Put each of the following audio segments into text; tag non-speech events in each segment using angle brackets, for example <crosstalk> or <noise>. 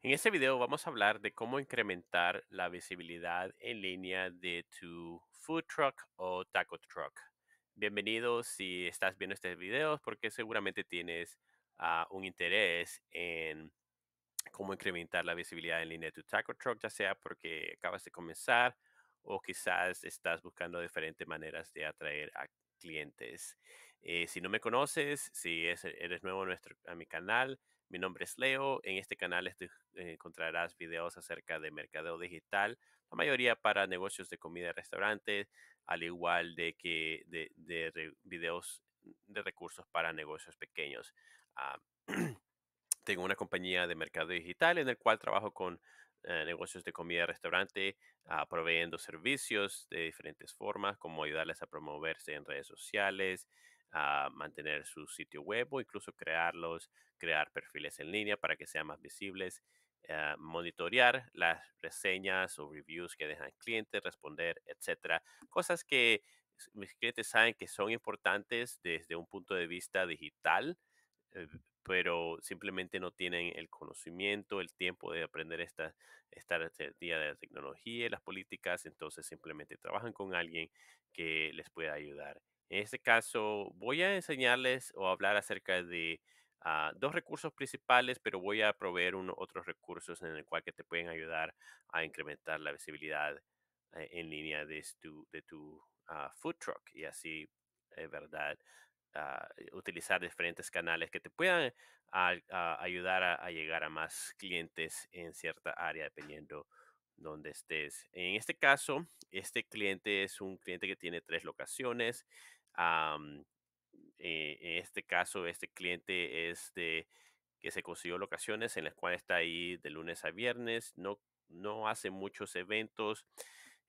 En este video vamos a hablar de cómo incrementar la visibilidad en línea de tu food truck o taco truck. Bienvenidos si estás viendo este video porque seguramente tienes ah, un interés en cómo incrementar la visibilidad en línea de tu taco truck, ya sea porque acabas de comenzar o quizás estás buscando diferentes maneras de atraer a clientes. Eh, si no me conoces, si eres nuevo nuestro, a mi canal, mi nombre es Leo. En este canal eh, encontrarás videos acerca de mercadeo digital, la mayoría para negocios de comida y restaurantes, al igual de que de, videos de recursos para negocios pequeños. Ah, <clears throat> tengo una compañía de mercado digital en el cual trabajo con eh, negocios de comida y restaurante, ah, proveyendo servicios de diferentes formas, como ayudarles a promoverse en redes sociales, a mantener su sitio web o incluso crearlos, crear perfiles en línea para que sean más visibles, eh, monitorear las reseñas o reviews que dejan clientes, responder, etcétera. Cosas que mis clientes saben que son importantes desde un punto de vista digital, eh, pero simplemente no tienen el conocimiento, el tiempo de aprender esta, estar día de la tecnología y las políticas, entonces simplemente trabajan con alguien que les pueda ayudar en este caso, voy a enseñarles o hablar acerca de ah, dos recursos principales, pero voy a proveer uno, otros recursos en el cual que te pueden ayudar a incrementar la visibilidad eh, en línea de tu, de tu ah, food truck y así, es eh, verdad, ah, utilizar diferentes canales que te puedan ayudar a, a llegar a más clientes en cierta área dependiendo donde estés. En este caso, este cliente es un cliente que tiene tres locaciones eh, en este caso, este cliente es de que se consiguió locaciones en las cuales está ahí de lunes a viernes, no, no hace muchos eventos.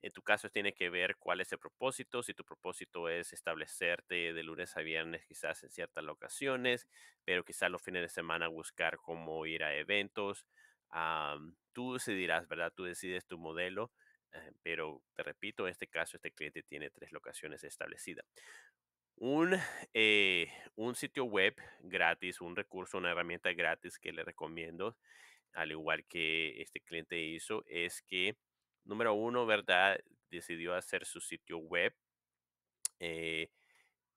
En tu caso tiene que ver cuál es el propósito. Si tu propósito es establecerte de lunes a viernes quizás en ciertas locaciones, pero quizás los fines de semana buscar cómo ir a eventos. tú decidirás, ¿verdad? Tú decides tu modelo. Eh, pero te repito, en este caso, este cliente tiene tres locaciones establecidas. Un, eh, un sitio web gratis, un recurso, una herramienta gratis que le recomiendo, al igual que este cliente hizo, es que, número uno, ¿verdad? Decidió hacer su sitio web. Eh,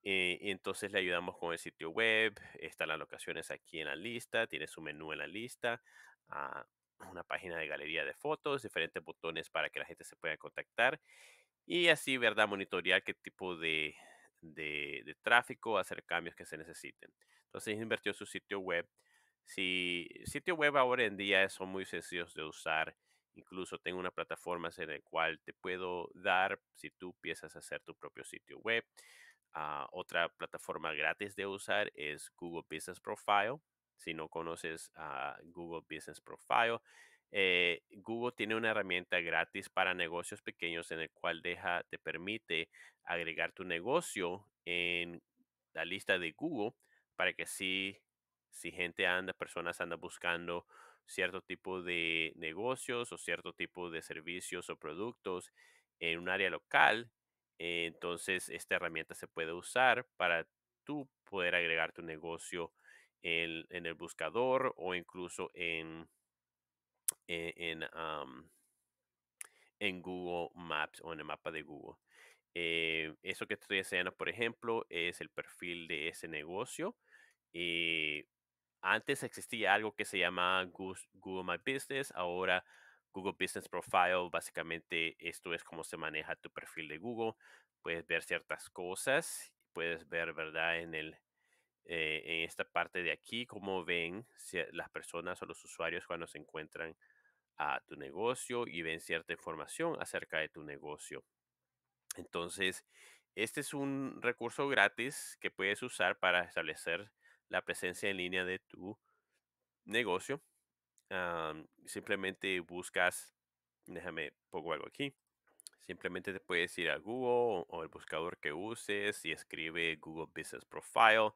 entonces le ayudamos con el sitio web, están las locaciones aquí en la lista, tiene su menú en la lista. Ah, una página de galería de fotos, diferentes botones para que la gente se pueda contactar y así, ¿verdad? Monitorear qué tipo de, tráfico, hacer cambios que se necesiten. Entonces, invertió su sitio web. Si sitio web ahora en día son muy sencillos de usar, incluso tengo una plataforma en la cual te puedo dar si tú empiezas a hacer tu propio sitio web. Ah, otra plataforma gratis de usar es Google Business Profile. Si no conoces a Google Business Profile, eh, Google tiene una herramienta gratis para negocios pequeños en el cual deja, te permite agregar tu negocio en la lista de Google para que si, si gente anda, personas andan buscando cierto tipo de negocios o cierto tipo de servicios o productos en un área local, entonces esta herramienta se puede usar para tú poder agregar tu negocio en el buscador o incluso en, e, en, en, Google Maps o en el mapa de Google. Eh, eso que estoy enseñando, por ejemplo, es el perfil de ese negocio. Eh, antes existía algo que se llamaba Google My Business, ahora Google Business Profile, básicamente esto es cómo se maneja tu perfil de Google. Puedes ver ciertas cosas, puedes ver, ¿verdad? En el, eh, en esta parte de aquí, cómo ven las personas o los usuarios cuando se encuentran a tu negocio y ven cierta información acerca de tu negocio. Entonces, este es un recurso gratis que puedes usar para establecer la presencia en línea de tu negocio. simplemente buscas, déjame, pongo algo aquí. Simplemente te puedes ir a Google o el buscador que uses y escribe Google Business Profile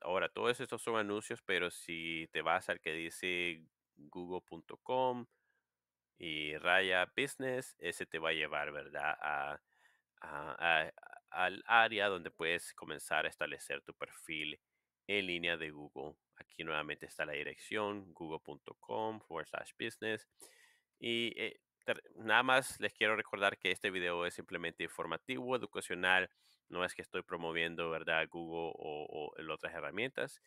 Ahora, todos estos son anuncios, pero si te vas al que dice google.com y raya business, ese te va a llevar, ¿verdad? al área donde puedes comenzar a establecer tu perfil en línea de Google. Aquí nuevamente está la dirección, google.com forward slash business. Y eh, nada más les quiero recordar que este video es simplemente informativo, educacional no es que estoy promoviendo, ¿verdad?, Google o, otras herramientas,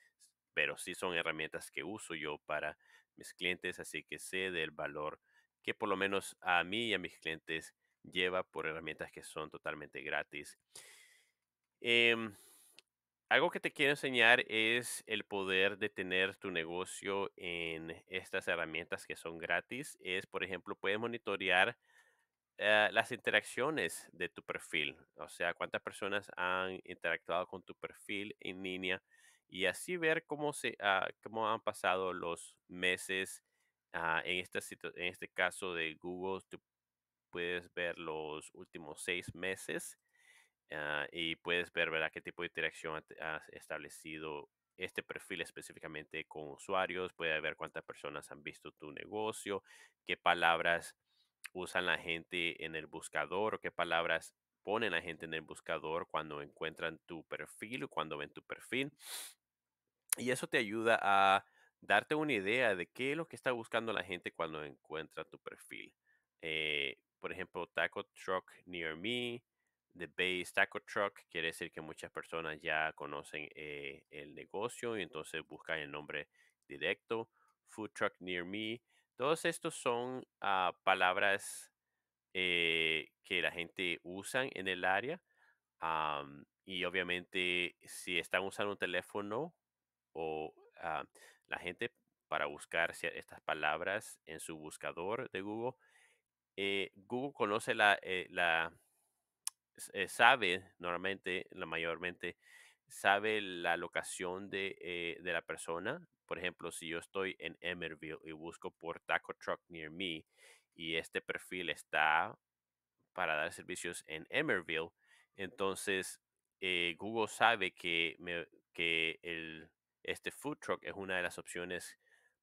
pero sí son herramientas que uso yo para mis clientes, así que sé del valor que por lo menos a mí y a mis clientes lleva por herramientas que son totalmente gratis. Em, algo que te quiero enseñar es el poder de tener tu negocio en estas herramientas que son gratis. Es, por ejemplo, puedes monitorear eh, las interacciones de tu perfil, o sea, cuántas personas han interactuado con tu perfil en línea y así ver cómo, se, ah, cómo han pasado los meses. Ah, en, esta en este caso de Google, puedes ver los últimos seis meses ah, y puedes ver ¿verdad? qué tipo de interacción has establecido este perfil específicamente con usuarios, puede ver cuántas personas han visto tu negocio, qué palabras usan la gente en el buscador o qué palabras ponen la gente en el buscador cuando encuentran tu perfil o cuando ven tu perfil. Y eso te ayuda a darte una idea de qué es lo que está buscando la gente cuando encuentra tu perfil. Eh, por ejemplo, Taco Truck Near Me, The Base Taco Truck, quiere decir que muchas personas ya conocen eh, el negocio y entonces buscan el nombre directo. Food Truck Near Me todos estos son ah, palabras eh, que la gente usa en el área. y obviamente si están usando un teléfono o ah, la gente para buscar estas palabras en su buscador de Google, eh, Google conoce la, eh, la sabe normalmente, la mayormente sabe la locación eh, de, la persona. Por ejemplo, si yo estoy en Emerville y busco por Taco Truck Near Me y este perfil está para dar servicios en Emerville, entonces eh, Google sabe que, que el, este food truck es una de las opciones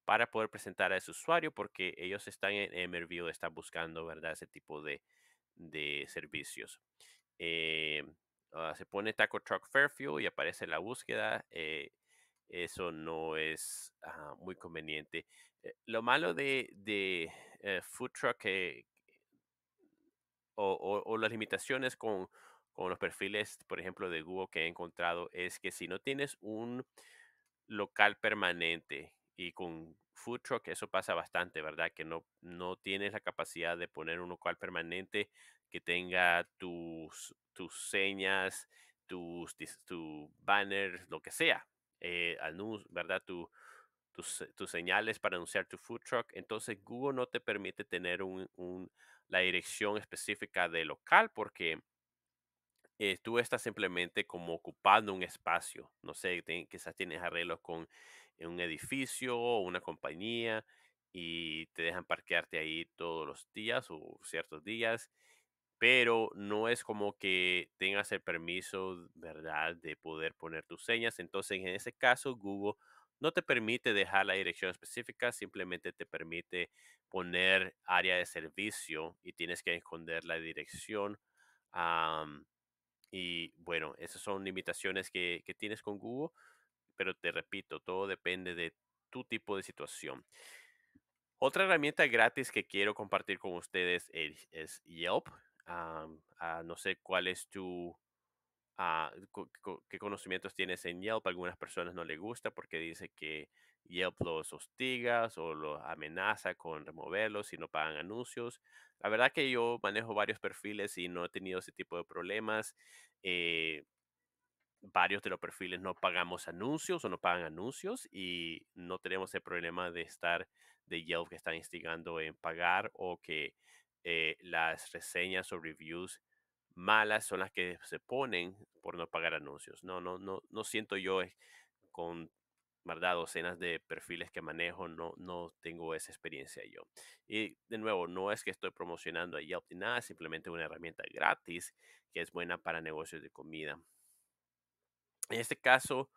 para poder presentar a ese usuario porque ellos están en Emerville, están buscando ¿verdad? ese tipo de, servicios. Eh, Ah, se pone Taco Truck Fairfield y aparece la búsqueda. Eh, eso no es ah, muy conveniente. Eh, lo malo de, de eh, Food Truck o, o, las limitaciones con, con, los perfiles, por ejemplo, de Google que he encontrado es que si no tienes un local permanente y con Food Truck eso pasa bastante, ¿verdad? Que no, no tienes la capacidad de poner un local permanente que tenga tus, tus señas, tus, banners, lo que sea, eh, ¿verdad? tus, señales para anunciar tu food truck. Entonces Google no te permite tener la dirección específica de local porque eh, tú estás simplemente como ocupando un espacio. No sé, quizás tienes arreglos con un edificio o una compañía y te dejan parquearte ahí todos los días o ciertos días pero no es como que tengas el permiso, ¿verdad?, de poder poner tus señas. Entonces, en ese caso, Google no te permite dejar la dirección específica, simplemente te permite poner área de servicio y tienes que esconder la dirección. y bueno, esas son limitaciones que, tienes con Google, pero te repito, todo depende de tu tipo de situación. Otra herramienta gratis que quiero compartir con ustedes es Yelp no sé cuál es tu, qué conocimientos tienes en Yelp. algunas personas no le gusta porque dice que Yelp los hostiga o los amenaza con removerlos si no pagan anuncios. La verdad que yo manejo varios perfiles y no he tenido ese tipo de problemas. Eh, varios de los perfiles no pagamos anuncios o no pagan anuncios y no tenemos el problema de estar de Yelp que están instigando en pagar o que eh, las reseñas o reviews malas son las que se ponen por no pagar anuncios. No, no, no, no siento yo eh, con verdad docenas de perfiles que manejo, no, no tengo esa experiencia yo. Y de nuevo, no es que estoy promocionando a Yelp ni nada, simplemente una herramienta gratis que es buena para negocios de comida. En este caso,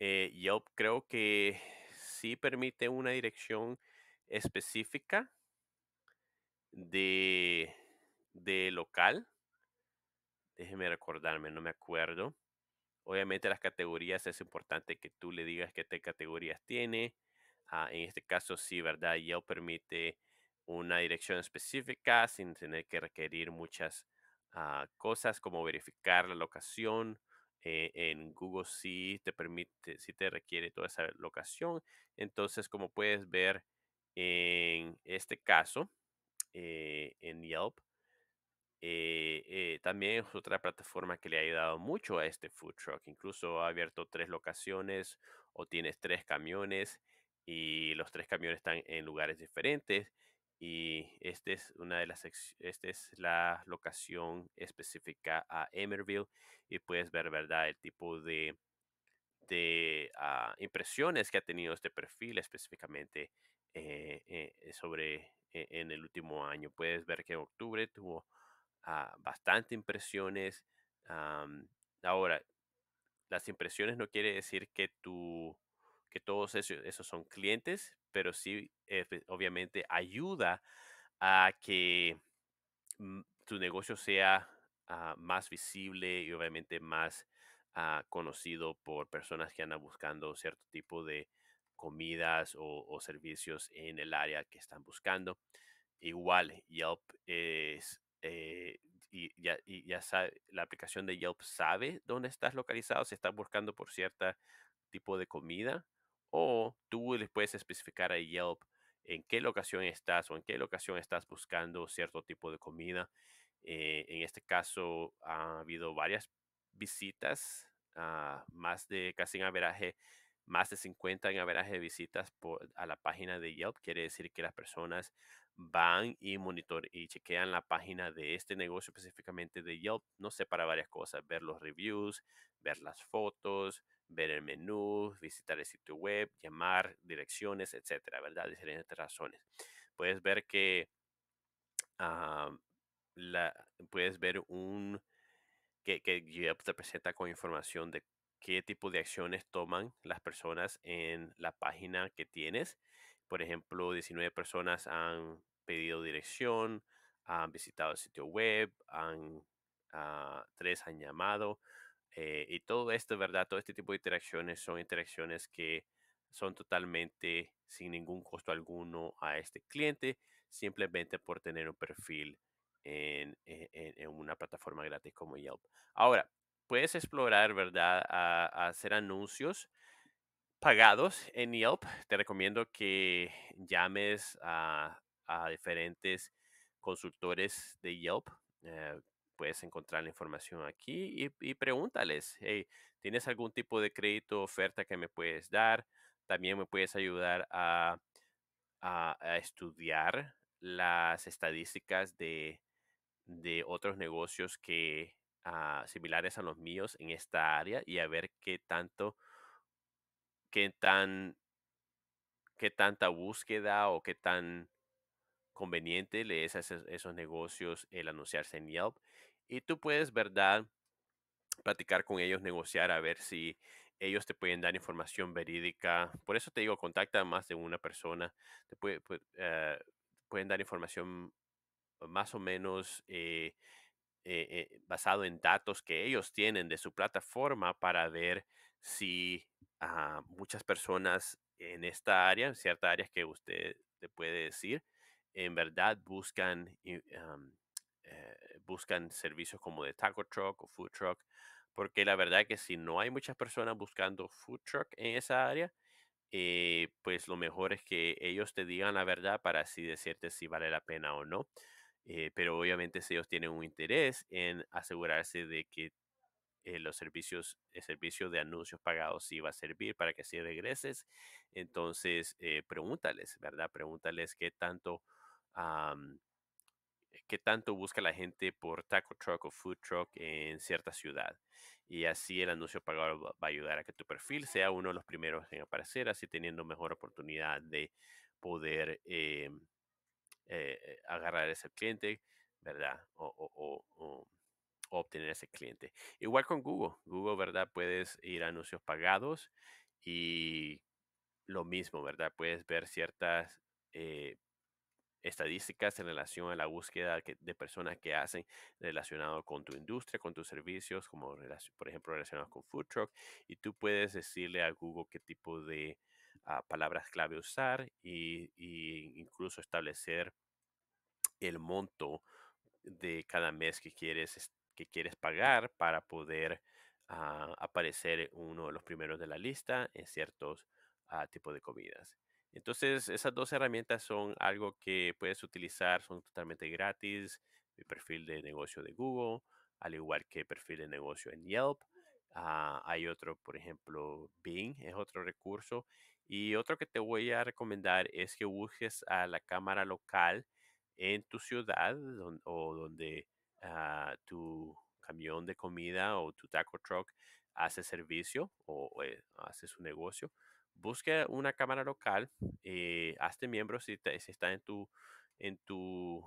eh, Yelp creo que sí permite una dirección específica de, local. Déjeme recordarme, no me acuerdo. Obviamente las categorías es importante que tú le digas qué categorías tiene. Ah, en este caso sí, ¿verdad? Yelp permite una dirección específica sin tener que requerir muchas ah, cosas como verificar la locación. Eh, en Google sí te permite, sí te requiere toda esa locación. Entonces, como puedes ver en este caso, eh, en Yelp. Eh, eh, también es otra plataforma que le ha ayudado mucho a este food truck. Incluso ha abierto tres locaciones o tienes tres camiones y los tres camiones están en lugares diferentes. Y esta es una de las esta es la locación específica a Emerville y puedes ver, verdad, el tipo de de ah, impresiones que ha tenido este perfil específicamente sobre e-, en el último año. Puedes ver que en octubre tuvo bastantes ah, bastante impresiones. ahora, las impresiones no quiere decir que, que todos esos, son clientes, pero sí, obviamente, ayuda a que mm, tu negocio sea ah, más visible y obviamente más ah, conocido por personas que andan buscando cierto tipo de comidas o, servicios en el área que están buscando. Igual, Yelp es eh, y ya, sabe, la aplicación de Yelp sabe dónde estás localizado, si estás buscando por cierto tipo de comida, o tú le puedes especificar a Yelp en qué locación estás o en qué locación estás buscando cierto tipo de comida. Eh, en este caso, ha habido varias visitas, ah, más de casi un averaje más de 50 en average de visitas a la página de Yelp. Quiere decir que las personas van y monitor y chequean la página de este negocio específicamente de Yelp, no sé, para varias cosas, ver los reviews, ver las fotos, ver el menú, visitar el sitio web, llamar direcciones, etcétera, ¿verdad? Diferentes razones. Puedes ver que ah, puedes ver un que, que Yelp te presenta con información de qué tipo de acciones toman las personas en la página que tienes. Por ejemplo, 19 personas han pedido dirección, han visitado el sitio web, han, ah, tres han llamado. Eh, y todo esto, ¿verdad? Todo este tipo de interacciones son interacciones que son totalmente sin ningún costo alguno a este cliente, simplemente por tener un perfil en, en, en, una plataforma gratis como Yelp. Ahora, puedes explorar, ¿verdad? A, hacer anuncios pagados en Yelp. Te recomiendo que llames a, diferentes consultores de Yelp. Eh, puedes encontrar la información aquí y, pregúntales, hey, ¿tienes algún tipo de crédito, oferta que me puedes dar? También me puedes ayudar a, a estudiar las estadísticas de, de, otros negocios que similares a los míos en esta área y a ver qué tanto, qué tan, qué tanta búsqueda o qué tan conveniente le es a esos, negocios el anunciarse en Yelp. Y tú puedes, ¿verdad? platicar con ellos, negociar, a ver si ellos te pueden dar información verídica. Por eso te digo, contacta a más de una persona. Te puede, eh, pueden dar información más o menos eh, eh, eh, basado en datos que ellos tienen de su plataforma para ver si ah, muchas personas en esta área, en cierta área que usted te puede decir, en verdad buscan, eh, buscan servicios como de taco truck o food truck, porque la verdad que si no hay muchas personas buscando food truck en esa área, pues lo mejor es que ellos te digan la verdad para así decirte si vale la pena o no. Eh, pero obviamente si ellos tienen un interés en asegurarse de que eh, los servicios, el servicio de anuncios pagados sí va a servir para que si regreses, entonces eh, pregúntales, ¿verdad? Pregúntales qué tanto, qué tanto busca la gente por taco truck o food truck en cierta ciudad. Y así el anuncio pagado va a ayudar a que tu perfil sea uno de los primeros en aparecer, así teniendo mejor oportunidad de poder em, eh, eh, agarrar ese cliente, ¿verdad? O, obtener ese cliente. Igual con Google. Google, ¿verdad? Puedes ir a anuncios pagados y lo mismo, ¿verdad? Puedes ver ciertas eh, estadísticas en relación a la búsqueda de personas que hacen relacionado con tu industria, con tus servicios, como por ejemplo relacionados con food truck, y tú puedes decirle a Google qué tipo de palabras clave usar e incluso establecer el monto de cada mes que quieres, que quieres pagar para poder ah, aparecer uno de los primeros de la lista en ciertos ah, tipos de comidas. Entonces, esas dos herramientas son algo que puedes utilizar, son totalmente gratis. Mi perfil de negocio de Google, al igual que perfil de negocio en Yelp. Ah, hay otro, por ejemplo, Bing es otro recurso. Y otro que te voy a recomendar es que busques a la cámara local en tu ciudad o donde ah, tu camión de comida o tu taco truck hace servicio o, eh, hace su negocio. Busca una cámara local, eh, hazte miembro si, te, está en tu, en tu,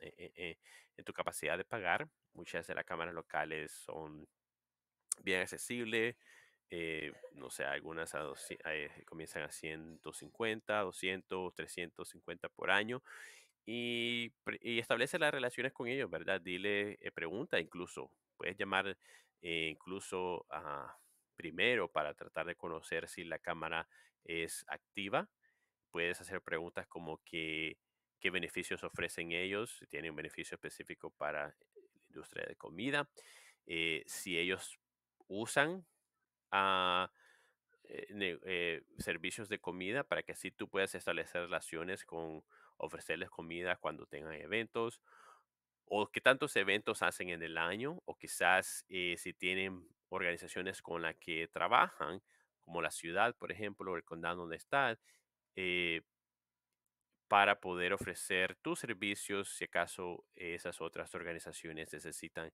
e, e, e, en tu capacidad de pagar. Muchas de las cámaras locales son bien accesibles eh, no sé, algunas eh, comienzan a 150, 200, 350 por año y, establece las relaciones con ellos, ¿verdad? Dile, preguntas, eh, pregunta incluso, puedes llamar incluso a, primero para tratar de conocer si la cámara es activa, puedes hacer preguntas como qué beneficios ofrecen ellos, si tienen un beneficio específico para la industria de comida, si ellos usan a eh, eh, servicios de comida para que así tú puedas establecer relaciones con ofrecerles comida cuando tengan eventos o qué tantos eventos hacen en el año o quizás eh, si tienen organizaciones con las que trabajan como la ciudad por ejemplo o el condado donde están para poder ofrecer tus servicios si acaso esas otras organizaciones necesitan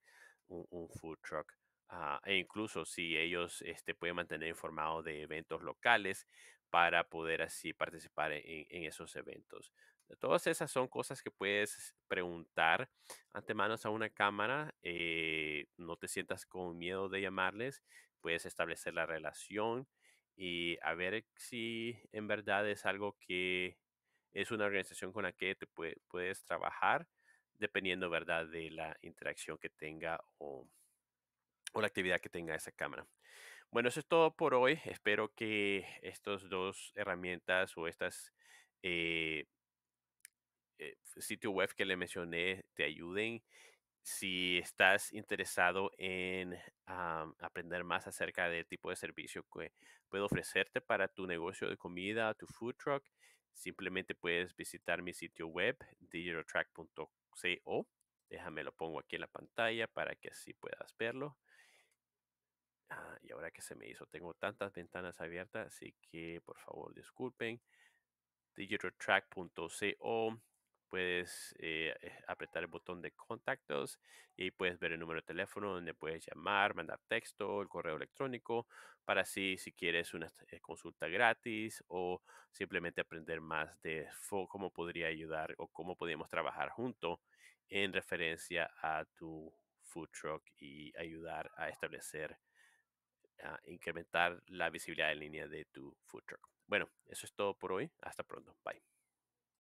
un food truck Ah, e incluso si ellos este, pueden mantener informado de eventos locales para poder así participar en, esos eventos. Todas esas son cosas que puedes preguntar manos a una cámara. Eh, no te sientas con miedo de llamarles. Puedes establecer la relación y a ver si en verdad es algo que es una organización con la que te puedes trabajar dependiendo, ¿verdad?, de la interacción que tenga o o la actividad que tenga esa cámara. Bueno, eso es todo por hoy. Espero que estas dos herramientas o estas eh, eh sitio web que le mencioné te ayuden. Si estás interesado en aprender más acerca del tipo de servicio que puedo ofrecerte para tu negocio de comida, tu food truck, simplemente puedes visitar mi sitio web digitaltrack.co. Déjame lo pongo aquí en la pantalla para que así puedas verlo. Ah, y ahora que se me hizo, tengo tantas ventanas abiertas, así que por favor disculpen. Digitaltrack.co puedes eh, eh, apretar el botón de contactos y puedes ver el número de teléfono donde puedes llamar, mandar texto, el correo electrónico, para así si quieres una eh, consulta gratis o simplemente aprender más de cómo podría ayudar o cómo podemos trabajar junto en referencia a tu food truck y ayudar a establecer a incrementar la visibilidad en línea de tu food truck. Bueno, eso es todo por hoy. Hasta pronto. Bye.